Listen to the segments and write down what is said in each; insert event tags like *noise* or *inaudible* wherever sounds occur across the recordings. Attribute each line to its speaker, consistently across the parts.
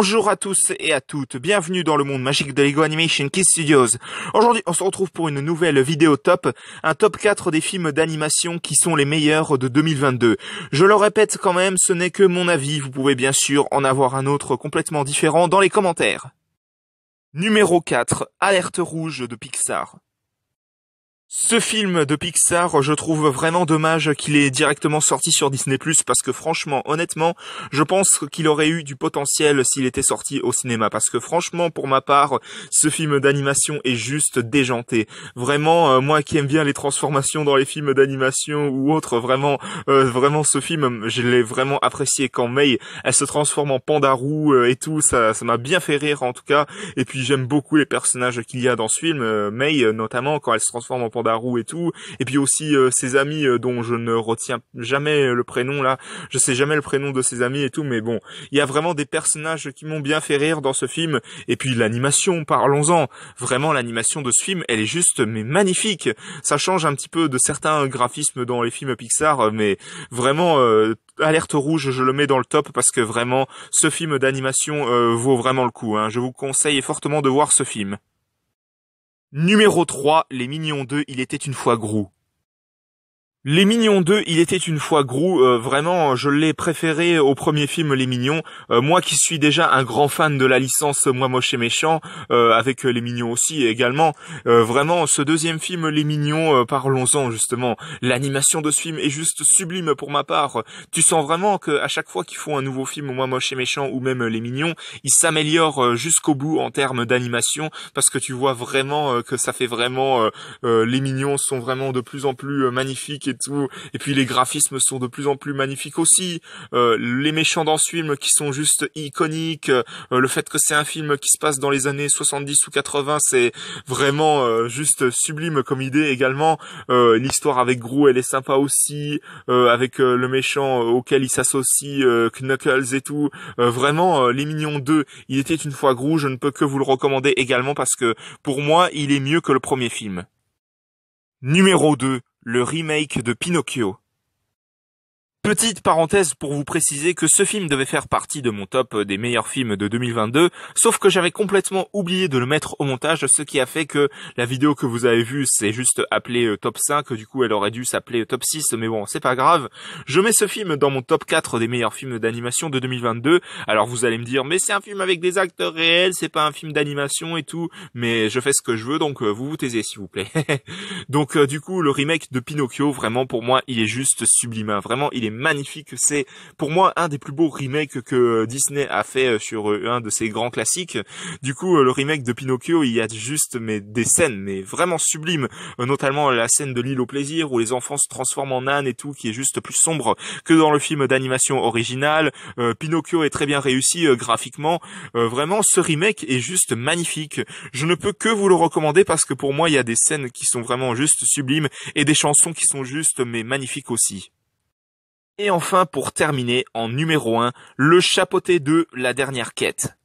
Speaker 1: Bonjour à tous et à toutes, bienvenue dans le monde magique de Lego Animation Kids Studios. Aujourd'hui, on se retrouve pour une nouvelle vidéo top, un top 4 des films d'animation qui sont les meilleurs de 2022. Je le répète quand même, ce n'est que mon avis, vous pouvez bien sûr en avoir un autre complètement différent dans les commentaires. Numéro 4, Alerte rouge de Pixar. Ce film de Pixar, je trouve vraiment dommage qu'il ait directement sorti sur Disney+, parce que franchement, honnêtement, je pense qu'il aurait eu du potentiel s'il était sorti au cinéma, parce que franchement, pour ma part, ce film d'animation est juste déjanté. Vraiment, euh, moi qui aime bien les transformations dans les films d'animation ou autres, vraiment, euh, vraiment ce film, je l'ai vraiment apprécié quand May, elle se transforme en pandarou euh, et tout, ça, ça m'a bien fait rire en tout cas, et puis j'aime beaucoup les personnages qu'il y a dans ce film, May notamment quand elle se transforme en pandarou, Pandarou et tout. Et puis aussi euh, ses amis euh, dont je ne retiens jamais le prénom là. Je sais jamais le prénom de ses amis et tout, mais bon, il y a vraiment des personnages qui m'ont bien fait rire dans ce film. Et puis l'animation, parlons-en. Vraiment l'animation de ce film, elle est juste mais magnifique. Ça change un petit peu de certains graphismes dans les films Pixar, euh, mais vraiment alerte rouge, je le mets dans le top parce que vraiment ce film d'animation vaut vraiment le coup. Hein. Je vous conseille fortement de voir ce film. Numéro 3, les Minions 2, il était une fois gros. Les Mignons 2, il était une fois gros, euh, vraiment je l'ai préféré au premier film Les Mignons. Euh, moi qui suis déjà un grand fan de la licence Moi moche et méchant, euh, avec Les Mignons aussi également, vraiment ce deuxième film Les Mignons, parlons-en justement. L'animation de ce film est juste sublime pour ma part. Tu sens vraiment que à chaque fois qu'ils font un nouveau film Moi moche et méchant ou même Les Mignons, ils s'améliorent jusqu'au bout en termes d'animation parce que tu vois vraiment que ça fait vraiment... les Mignons sont vraiment de plus en plus magnifiques et puis les graphismes sont de plus en plus magnifiques aussi. Euh, les méchants dans ce film qui sont juste iconiques. Euh, le fait que c'est un film qui se passe dans les années 70 ou 80, c'est vraiment euh, juste sublime comme idée également. L'histoire avec Gru, elle est sympa aussi. avec le méchant auquel il s'associe, Knuckles et tout. vraiment, Les Mignons 2, il était une fois Gru. Je ne peux que vous le recommander également parce que pour moi, il est mieux que le premier film. Numéro 2, le remake de Pinocchio. Petite parenthèse pour vous préciser que ce film devait faire partie de mon top des meilleurs films de 2022, sauf que j'avais complètement oublié de le mettre au montage, ce qui a fait que la vidéo que vous avez vue s'est juste appelée euh, top 5, du coup elle aurait dû s'appeler euh, top 6, mais bon c'est pas grave. Je mets ce film dans mon top 4 des meilleurs films d'animation de 2022, alors vous allez me dire mais c'est un film avec des acteurs réels, c'est pas un film d'animation et tout, mais je fais ce que je veux donc euh, vous vous taisez s'il vous plaît. *laughs* donc du coup le remake de Pinocchio vraiment pour moi il est juste sublime, hein. vraiment il est magnifique. C'est pour moi un des plus beaux remakes que Disney a fait euh, sur euh, un de ses grands classiques. Du coup, euh, le remake de Pinocchio, il y a juste mais des scènes mais vraiment sublimes, notamment la scène de l'île au plaisir où les enfants se transforment en ânes et tout, qui est juste plus sombre que dans le film d'animation original. Pinocchio est très bien réussi graphiquement. vraiment, ce remake est juste magnifique. Je ne peux que vous le recommander parce que pour moi, il y a des scènes qui sont vraiment juste sublimes et des chansons qui sont juste mais magnifiques aussi. Et enfin pour terminer, en numéro un, le chapeauté de La Dernière Quête.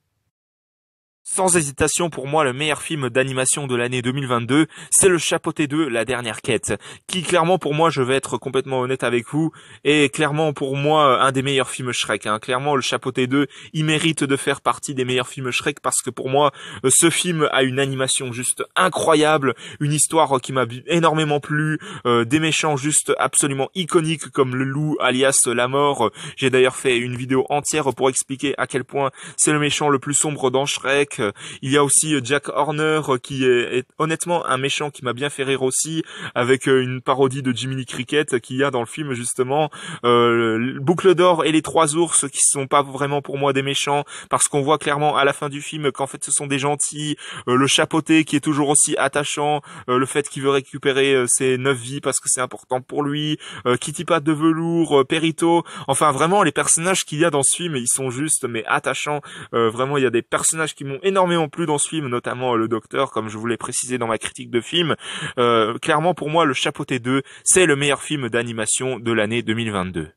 Speaker 1: Sans hésitation, pour moi, le meilleur film d'animation de l'année 2022, c'est Le Chapeauté 2, La Dernière Quête, qui clairement pour moi, je vais être complètement honnête avec vous, est clairement pour moi un des meilleurs films Shrek. Hein. Clairement, Le Chapeauté 2, il mérite de faire partie des meilleurs films Shrek parce que pour moi, ce film a une animation juste incroyable, une histoire qui m'a énormément plu, euh, des méchants juste absolument iconiques comme le loup alias la mort. J'ai d'ailleurs fait une vidéo entière pour expliquer à quel point c'est le méchant le plus sombre dans Shrek il y a aussi euh, Jack Horner euh, qui est, honnêtement un méchant qui m'a bien fait rire aussi, avec euh, une parodie de Jiminy Cricket qu'il y a dans le film justement. Boucle d'or et les trois ours qui sont pas vraiment pour moi des méchants parce qu'on voit clairement à la fin du film qu'en fait ce sont des gentils. le chapeauté qui est toujours aussi attachant, le fait qu'il veut récupérer ses neuf vies parce que c'est important pour lui, Kitty Pat de velours, Perito. Enfin vraiment les personnages qu'il y a dans ce film ils sont juste mais attachants. vraiment il y a des personnages qui m'ont énormément plus dans ce film, notamment euh, le Docteur, comme je voulais préciser dans ma critique de film. Euh, clairement, pour moi, le Chapeauté 2, c'est le meilleur film d'animation de l'année 2022.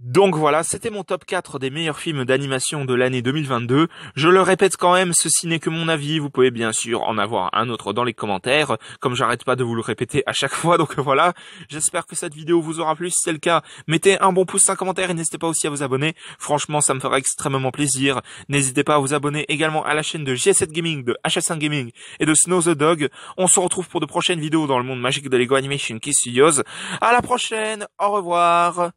Speaker 1: Donc voilà, c'était mon top 4 des meilleurs films d'animation de l'année 2022. Je le répète quand même, ceci n'est que mon avis, vous pouvez bien sûr en avoir un autre dans les commentaires, comme j'arrête pas de vous le répéter à chaque *laughs* fois, donc voilà, j'espère que cette vidéo vous aura plu, si c'est le cas, mettez un bon pouce, un commentaire et n'hésitez pas aussi à vous abonner, franchement ça me fera extrêmement plaisir, n'hésitez pas à vous abonner également à la chaîne de G7 Gaming, de HSN Gaming et de Snow the Dog, on se retrouve pour de prochaines vidéos dans le monde magique de Lego Animation qui studios à la prochaine, au revoir